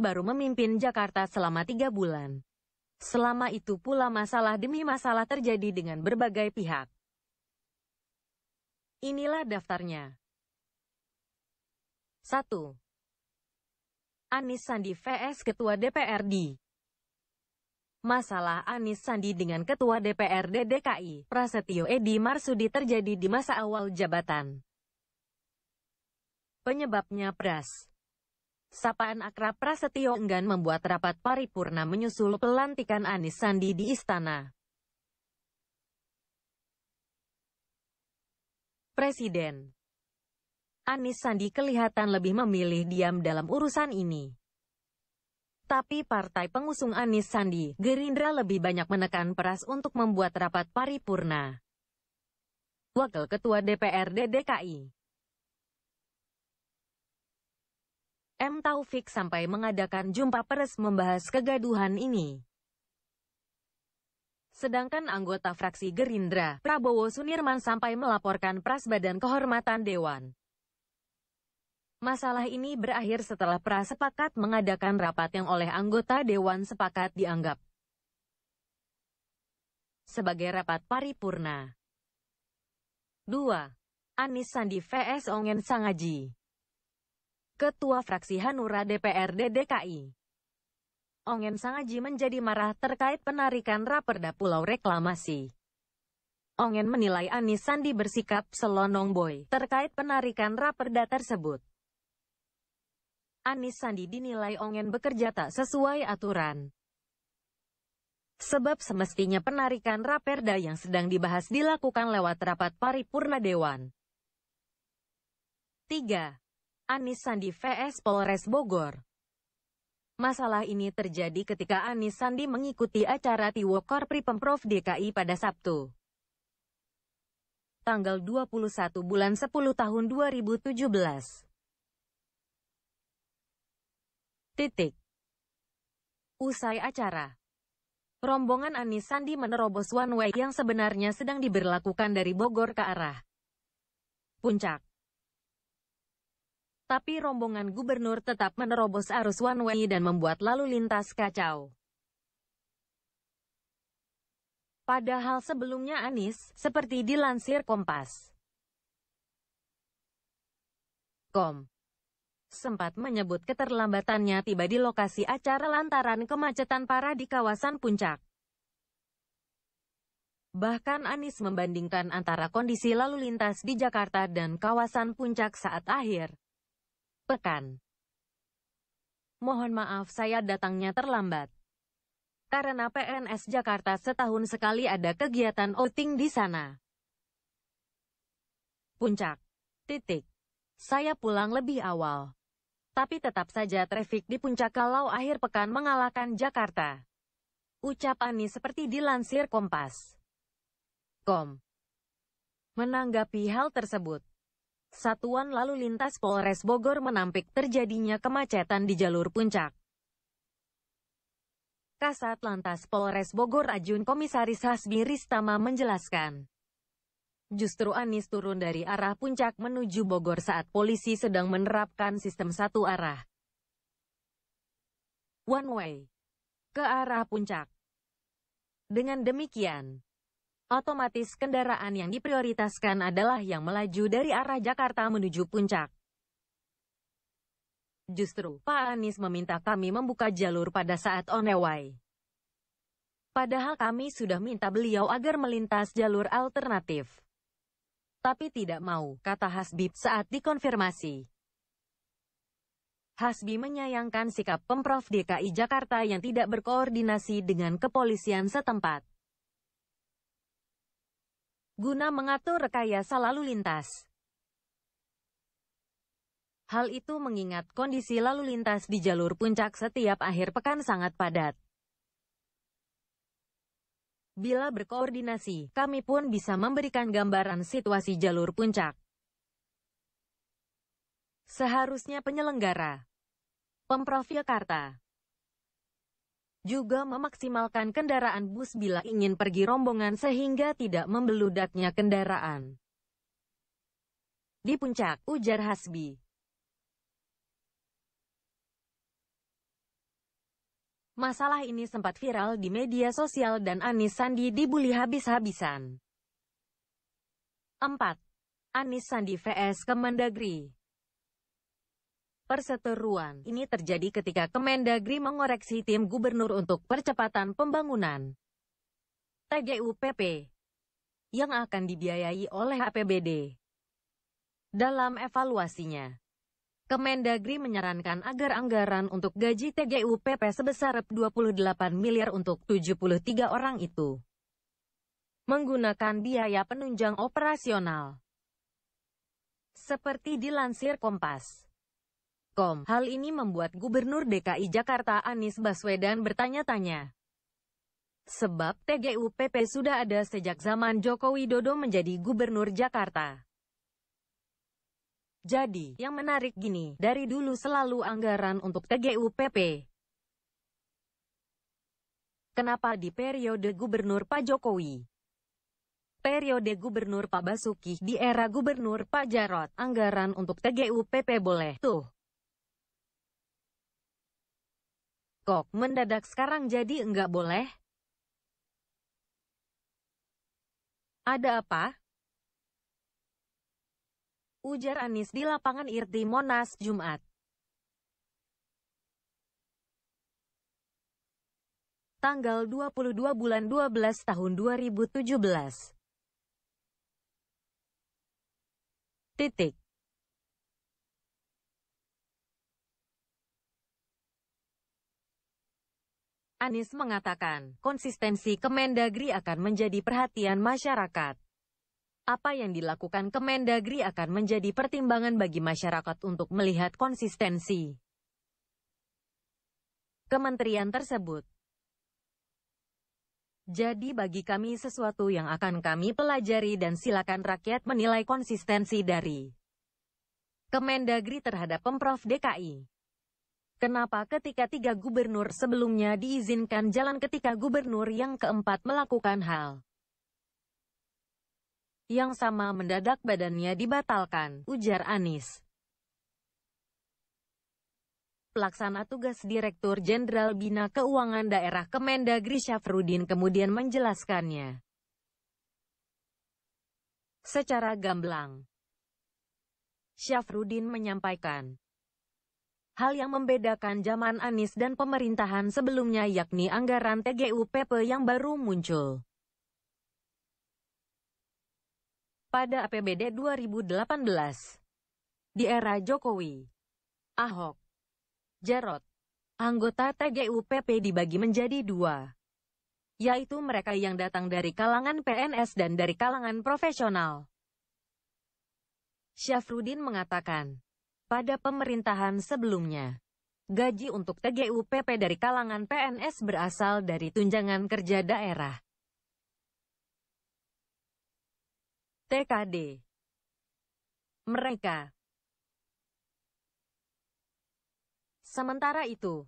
baru memimpin Jakarta selama tiga bulan. Selama itu pula masalah demi masalah terjadi dengan berbagai pihak. Inilah daftarnya. 1. Anis Sandi vs Ketua DPRD Masalah Anis Sandi dengan Ketua DPRD DKI, Prasetyo Edi Marsudi terjadi di masa awal jabatan. Penyebabnya Pras Sapaan akrab Prasetyo enggan membuat rapat paripurna menyusul pelantikan Anis Sandi di istana. Presiden Anis Sandi kelihatan lebih memilih diam dalam urusan ini. Tapi partai pengusung Anis Sandi, Gerindra lebih banyak menekan peras untuk membuat rapat paripurna. Wakil Ketua DPRD DKI M. Taufik sampai mengadakan jumpa pers membahas kegaduhan ini. Sedangkan anggota fraksi Gerindra, Prabowo Sunirman sampai melaporkan Pras Badan Kehormatan Dewan. Masalah ini berakhir setelah Pras sepakat mengadakan rapat yang oleh anggota Dewan sepakat dianggap sebagai rapat paripurna. 2. Anis Sandi vs Ongen Sangaji Ketua Fraksi Hanura DPRD DKI. Ongen Sangaji menjadi marah terkait penarikan Raperda Pulau Reklamasi. Ongen menilai Anis Sandi bersikap selonong boy terkait penarikan Raperda tersebut. Anis Sandi dinilai Ongen bekerja tak sesuai aturan. Sebab semestinya penarikan Raperda yang sedang dibahas dilakukan lewat rapat paripurna Dewan. 3. Anis Sandi vs Polres Bogor. Masalah ini terjadi ketika Anis Sandi mengikuti acara Tiwokor Pri Pemprov DKI pada Sabtu. Tanggal 21 bulan 10 tahun 2017. Titik. Usai acara, rombongan Anis Sandi menerobos one way yang sebenarnya sedang diberlakukan dari Bogor ke arah Puncak. Tapi rombongan gubernur tetap menerobos arus one way dan membuat lalu lintas kacau. Padahal sebelumnya Anis, seperti dilansir Kompas. Kom sempat menyebut keterlambatannya tiba di lokasi acara lantaran kemacetan parah di kawasan puncak. Bahkan Anis membandingkan antara kondisi lalu lintas di Jakarta dan kawasan puncak saat akhir pekan. Mohon maaf saya datangnya terlambat. Karena PNS Jakarta setahun sekali ada kegiatan outing di sana. Puncak. Titik. Saya pulang lebih awal. Tapi tetap saja trafik di puncak kalau akhir pekan mengalahkan Jakarta. Ucap Ani seperti dilansir Kompas. Kom. Menanggapi hal tersebut, Satuan Lalu Lintas Polres Bogor menampik terjadinya kemacetan di jalur puncak. Kasat Lantas Polres Bogor Ajun Komisaris Hasbi Ristama menjelaskan. Justru Anis turun dari arah puncak menuju Bogor saat polisi sedang menerapkan sistem satu arah. One way. Ke arah puncak. Dengan demikian, Otomatis kendaraan yang diprioritaskan adalah yang melaju dari arah Jakarta menuju puncak. Justru, Pak Anies meminta kami membuka jalur pada saat on Padahal kami sudah minta beliau agar melintas jalur alternatif. Tapi tidak mau, kata Hasbib saat dikonfirmasi. Hasbi menyayangkan sikap Pemprov DKI Jakarta yang tidak berkoordinasi dengan kepolisian setempat guna mengatur rekayasa lalu lintas. Hal itu mengingat kondisi lalu lintas di jalur puncak setiap akhir pekan sangat padat. Bila berkoordinasi, kami pun bisa memberikan gambaran situasi jalur puncak. Seharusnya penyelenggara Pemprov Jakarta juga memaksimalkan kendaraan bus bila ingin pergi rombongan sehingga tidak membeludaknya kendaraan. Di puncak, ujar Hasbi. Masalah ini sempat viral di media sosial dan Anis Sandi dibully habis-habisan. 4. Anis Sandi vs Kemendagri Perseteruan ini terjadi ketika Kemendagri mengoreksi tim gubernur untuk percepatan pembangunan TGUPP yang akan dibiayai oleh APBD. Dalam evaluasinya, Kemendagri menyarankan agar anggaran untuk gaji TGUPP sebesar 28 miliar untuk 73 orang itu menggunakan biaya penunjang operasional. Seperti dilansir Kompas detik.com. Hal ini membuat Gubernur DKI Jakarta Anies Baswedan bertanya-tanya. Sebab TGUPP sudah ada sejak zaman Joko Widodo menjadi Gubernur Jakarta. Jadi, yang menarik gini, dari dulu selalu anggaran untuk TGUPP. Kenapa di periode Gubernur Pak Jokowi? Periode Gubernur Pak Basuki di era Gubernur Pak Jarot, anggaran untuk TGUPP boleh tuh. Kok mendadak sekarang jadi enggak boleh? Ada apa? Ujar Anis di lapangan Irti Monas Jumat. Tanggal 22 bulan 12 tahun 2017. Titik. Anies mengatakan, konsistensi Kemendagri akan menjadi perhatian masyarakat. Apa yang dilakukan Kemendagri akan menjadi pertimbangan bagi masyarakat untuk melihat konsistensi kementerian tersebut. Jadi bagi kami sesuatu yang akan kami pelajari dan silakan rakyat menilai konsistensi dari Kemendagri terhadap Pemprov DKI. Kenapa ketika tiga gubernur sebelumnya diizinkan jalan ketika gubernur yang keempat melakukan hal yang sama mendadak badannya dibatalkan, ujar Anis. Pelaksana tugas Direktur Jenderal Bina Keuangan Daerah Kemendagri Syafrudin kemudian menjelaskannya secara gamblang. Syafrudin menyampaikan Hal yang membedakan zaman Anies dan pemerintahan sebelumnya yakni anggaran TGUPP yang baru muncul. Pada APBD 2018, di era Jokowi, Ahok, Jarot, anggota TGUPP dibagi menjadi dua, yaitu mereka yang datang dari kalangan PNS dan dari kalangan profesional. Syafruddin mengatakan, pada pemerintahan sebelumnya. Gaji untuk TGUPP dari kalangan PNS berasal dari tunjangan kerja daerah. TKD Mereka Sementara itu,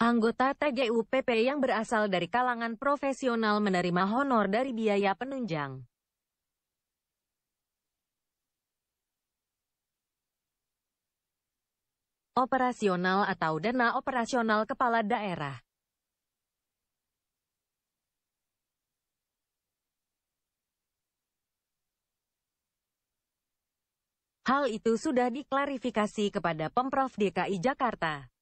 Anggota TGUPP yang berasal dari kalangan profesional menerima honor dari biaya penunjang. Operasional atau dana operasional kepala daerah. Hal itu sudah diklarifikasi kepada Pemprov DKI Jakarta.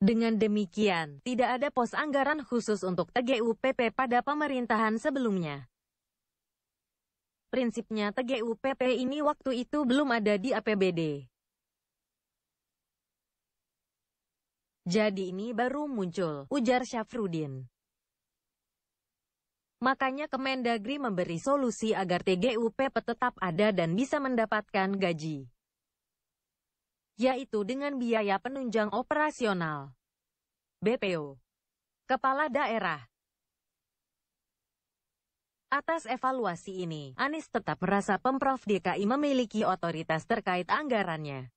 Dengan demikian, tidak ada pos anggaran khusus untuk TGUPP pada pemerintahan sebelumnya. Prinsipnya TGUPP ini waktu itu belum ada di APBD. Jadi ini baru muncul, ujar Syafrudin. Makanya Kemendagri memberi solusi agar TGUPP tetap ada dan bisa mendapatkan gaji yaitu dengan biaya penunjang operasional. BPO Kepala Daerah Atas evaluasi ini, Anies tetap merasa Pemprov DKI memiliki otoritas terkait anggarannya.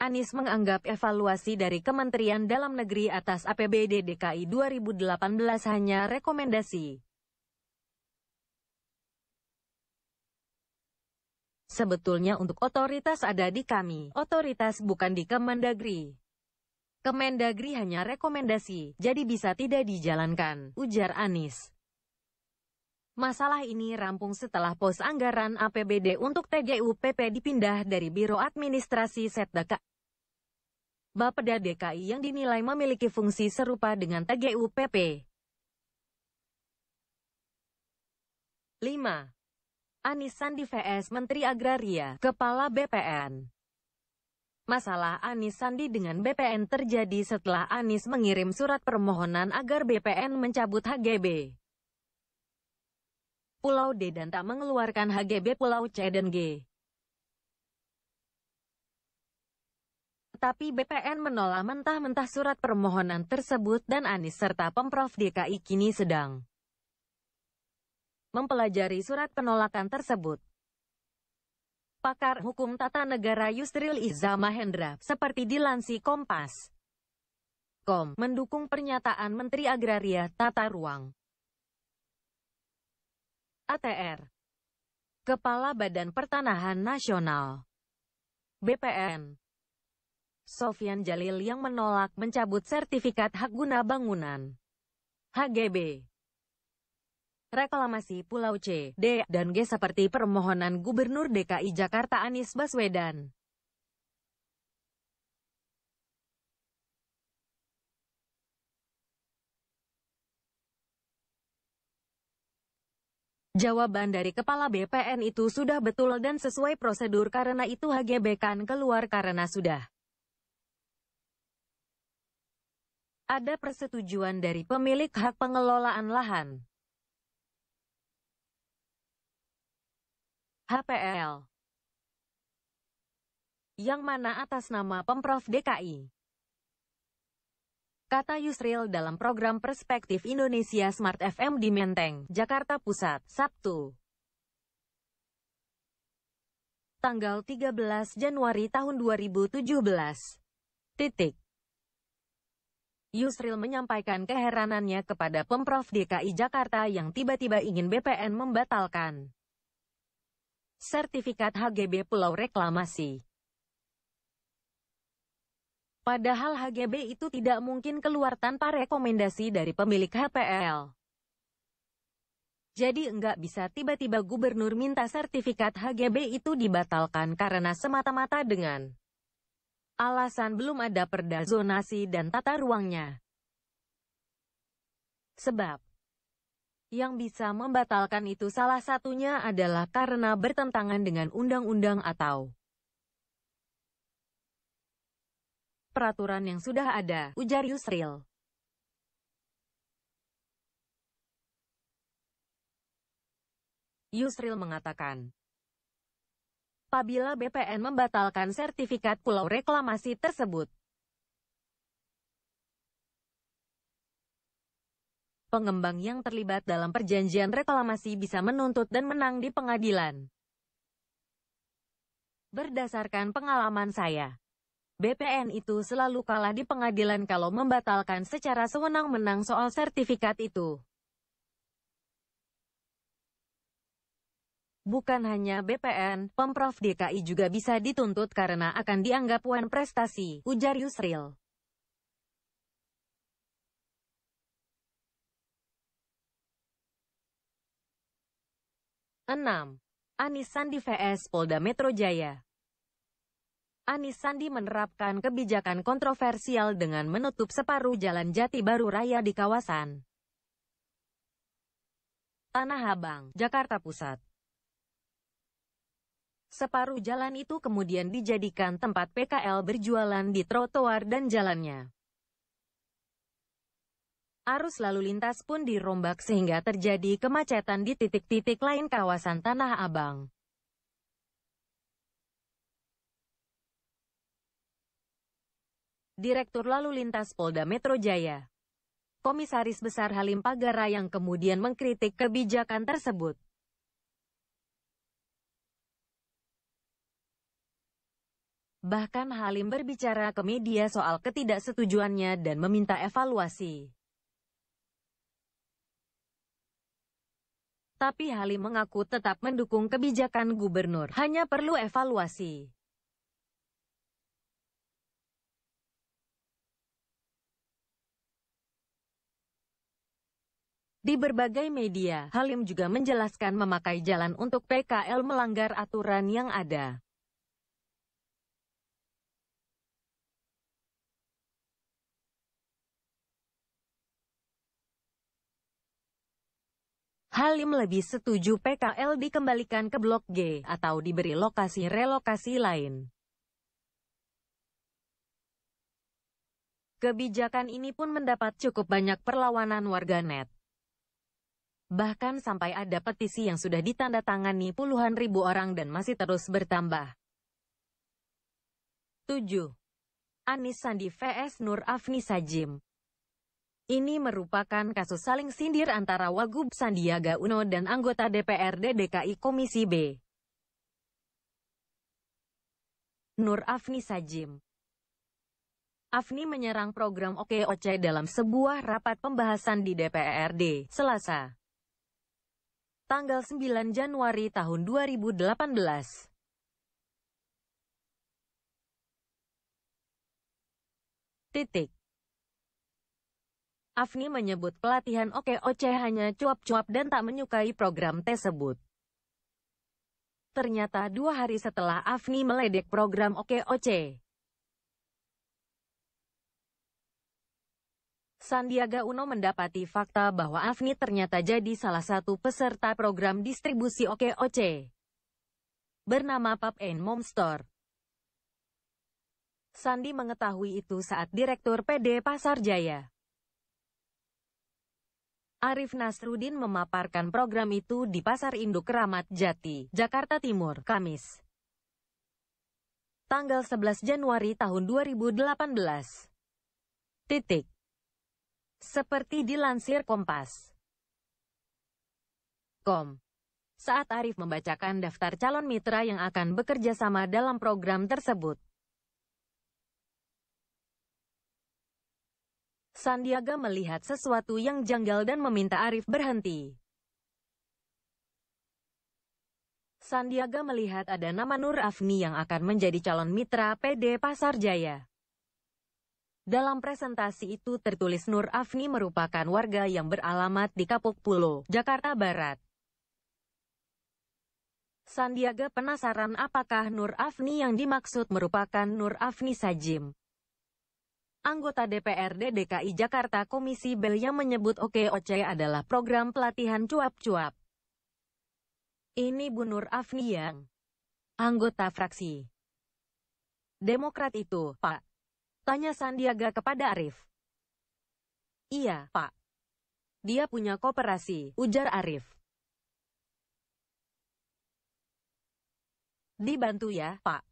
Anies menganggap evaluasi dari Kementerian Dalam Negeri atas APBD DKI 2018 hanya rekomendasi. Sebetulnya untuk otoritas ada di kami, otoritas bukan di Kemendagri. Kemendagri hanya rekomendasi, jadi bisa tidak dijalankan, ujar Anies. Masalah ini rampung setelah pos anggaran APBD untuk TGUPP dipindah dari Biro Administrasi Setdaka. Bapeda DKI yang dinilai memiliki fungsi serupa dengan TGUPP. 5. Anis Sandi VS Menteri Agraria, Kepala BPN Masalah Anis Sandi dengan BPN terjadi setelah Anis mengirim surat permohonan agar BPN mencabut HGB. Pulau D dan tak mengeluarkan HGB Pulau C dan G. Tapi BPN menolak mentah-mentah surat permohonan tersebut dan Anies serta Pemprov DKI kini sedang mempelajari surat penolakan tersebut. Pakar Hukum Tata Negara Yusril Iza Mahendra, seperti dilansi Kompas. Kom, mendukung pernyataan Menteri Agraria Tata Ruang. ATR, Kepala Badan Pertanahan Nasional, BPN, Sofian Jalil yang menolak mencabut sertifikat hak guna bangunan, HGB. Reklamasi Pulau C, D, dan G seperti permohonan Gubernur DKI Jakarta Anies Baswedan. Jawaban dari Kepala BPN itu sudah betul dan sesuai prosedur karena itu HGB kan keluar karena sudah. Ada persetujuan dari pemilik hak pengelolaan lahan. HPL Yang mana atas nama Pemprov DKI kata Yusril dalam program Perspektif Indonesia Smart FM di Menteng, Jakarta Pusat, Sabtu. Tanggal 13 Januari tahun 2017. Titik. Yusril menyampaikan keheranannya kepada Pemprov DKI Jakarta yang tiba-tiba ingin BPN membatalkan sertifikat HGB Pulau Reklamasi. Padahal HGB itu tidak mungkin keluar tanpa rekomendasi dari pemilik HPL. Jadi enggak bisa tiba-tiba gubernur minta sertifikat HGB itu dibatalkan karena semata-mata dengan alasan belum ada perda zonasi dan tata ruangnya. Sebab yang bisa membatalkan itu salah satunya adalah karena bertentangan dengan undang-undang atau peraturan yang sudah ada, ujar Yusril. Yusril mengatakan, apabila BPN membatalkan sertifikat pulau reklamasi tersebut. Pengembang yang terlibat dalam perjanjian reklamasi bisa menuntut dan menang di pengadilan. Berdasarkan pengalaman saya, BPN itu selalu kalah di pengadilan kalau membatalkan secara sewenang-wenang soal sertifikat itu. Bukan hanya BPN, Pemprov DKI juga bisa dituntut karena akan dianggap wan prestasi, ujar Yusril. Enam, Anis Sandi VS Polda Metro Jaya Anis Sandi menerapkan kebijakan kontroversial dengan menutup separuh jalan jati baru raya di kawasan Tanah Abang, Jakarta Pusat. Separuh jalan itu kemudian dijadikan tempat PKL berjualan di trotoar dan jalannya. Arus lalu lintas pun dirombak sehingga terjadi kemacetan di titik-titik lain kawasan Tanah Abang. Direktur Lalu Lintas Polda Metro Jaya, Komisaris Besar Halim Pagara yang kemudian mengkritik kebijakan tersebut. Bahkan Halim berbicara ke media soal ketidaksetujuannya dan meminta evaluasi. Tapi Halim mengaku tetap mendukung kebijakan gubernur, hanya perlu evaluasi. Di berbagai media, Halim juga menjelaskan memakai jalan untuk PKL melanggar aturan yang ada. Halim lebih setuju PKL dikembalikan ke Blok G atau diberi lokasi relokasi lain. Kebijakan ini pun mendapat cukup banyak perlawanan warganet. Bahkan sampai ada petisi yang sudah ditandatangani puluhan ribu orang dan masih terus bertambah. 7. Anis Sandi vs Nur Afni Sajim ini merupakan kasus saling sindir antara Wagub Sandiaga Uno dan anggota DPRD DKI Komisi B. Nur Afni Sajim Afni menyerang program OKOC dalam sebuah rapat pembahasan di DPRD, Selasa tanggal 9 Januari tahun 2018. Titik. Afni menyebut pelatihan OKOC hanya cuap-cuap dan tak menyukai program tersebut. Ternyata dua hari setelah Afni meledek program OKOC, Sandiaga Uno mendapati fakta bahwa Afni ternyata jadi salah satu peserta program distribusi OKOC bernama Pub and Mom Store. Sandi mengetahui itu saat Direktur PD Pasar Jaya Arif Nasrudin memaparkan program itu di Pasar Induk Ramat Jati, Jakarta Timur, Kamis. Tanggal 11 Januari tahun 2018. Titik. Seperti dilansir Kompas. Kom. Saat Arif membacakan daftar calon mitra yang akan bekerja sama dalam program tersebut. Sandiaga melihat sesuatu yang janggal dan meminta Arif berhenti. Sandiaga melihat ada nama Nur Afni yang akan menjadi calon mitra PD Pasar Jaya. Dalam presentasi itu tertulis Nur Afni merupakan warga yang beralamat di Kapuk Pulo, Jakarta Barat. Sandiaga penasaran apakah Nur Afni yang dimaksud merupakan Nur Afni Sajim. Anggota DPRD DKI Jakarta Komisi Bel yang menyebut OKOC adalah program pelatihan cuap-cuap. Ini Bu Nur Afni yang anggota fraksi Demokrat itu, Pak. Tanya Sandiaga kepada Arif. Iya, Pak. Dia punya koperasi, ujar Arif. Dibantu ya, Pak.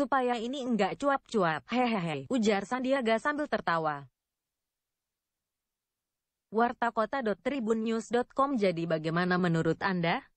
Supaya ini enggak cuap-cuap, hehehe, ujar Sandiaga sambil tertawa. Wartakota.tribunnews.com Jadi bagaimana menurut Anda?